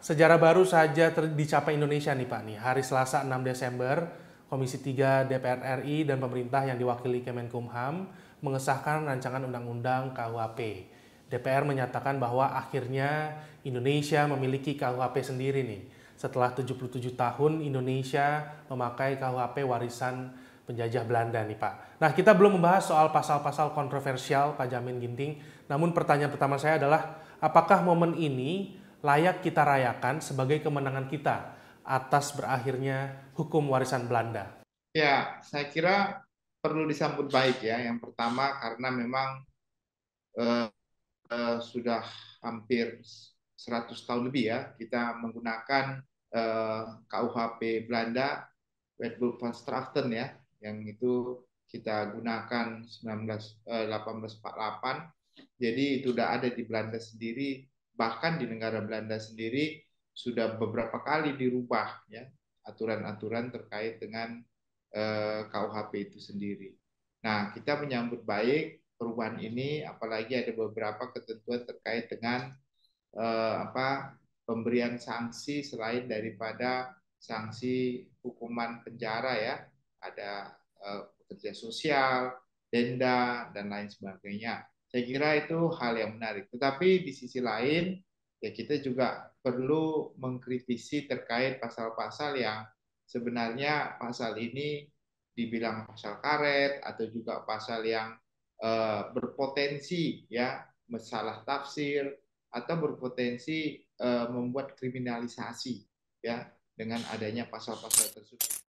Sejarah baru saja dicapai Indonesia nih Pak nih. Hari Selasa 6 Desember, Komisi 3 DPR RI dan pemerintah yang diwakili Kemenkumham mengesahkan rancangan undang-undang KUHP. DPR menyatakan bahwa akhirnya Indonesia memiliki KUHP sendiri nih. Setelah 77 tahun Indonesia memakai KUHP warisan penjajah Belanda nih Pak. Nah kita belum membahas soal pasal-pasal kontroversial Pak Jamin Ginting. Namun pertanyaan pertama saya adalah apakah momen ini layak kita rayakan sebagai kemenangan kita atas berakhirnya hukum warisan Belanda? Ya, saya kira perlu disambut baik ya. Yang pertama karena memang uh, uh, sudah hampir 100 tahun lebih ya kita menggunakan uh, eh, KUHP Belanda Wetboek van Straten ya yang itu kita gunakan 19 uh, 1848 jadi itu sudah ada di Belanda sendiri bahkan di negara Belanda sendiri sudah beberapa kali dirubah ya aturan-aturan terkait dengan eh, KUHP itu sendiri. Nah, kita menyambut baik perubahan ini apalagi ada beberapa ketentuan terkait dengan eh, apa pemberian sanksi selain daripada sanksi hukuman penjara ya, ada eh, pekerja sosial, denda dan lain sebagainya. Saya kira itu hal yang menarik. Tetapi di sisi lain, ya kita juga perlu mengkritisi terkait pasal-pasal yang sebenarnya pasal ini dibilang pasal karet atau juga pasal yang uh, berpotensi ya masalah tafsir atau berpotensi uh, membuat kriminalisasi ya dengan adanya pasal-pasal tersebut.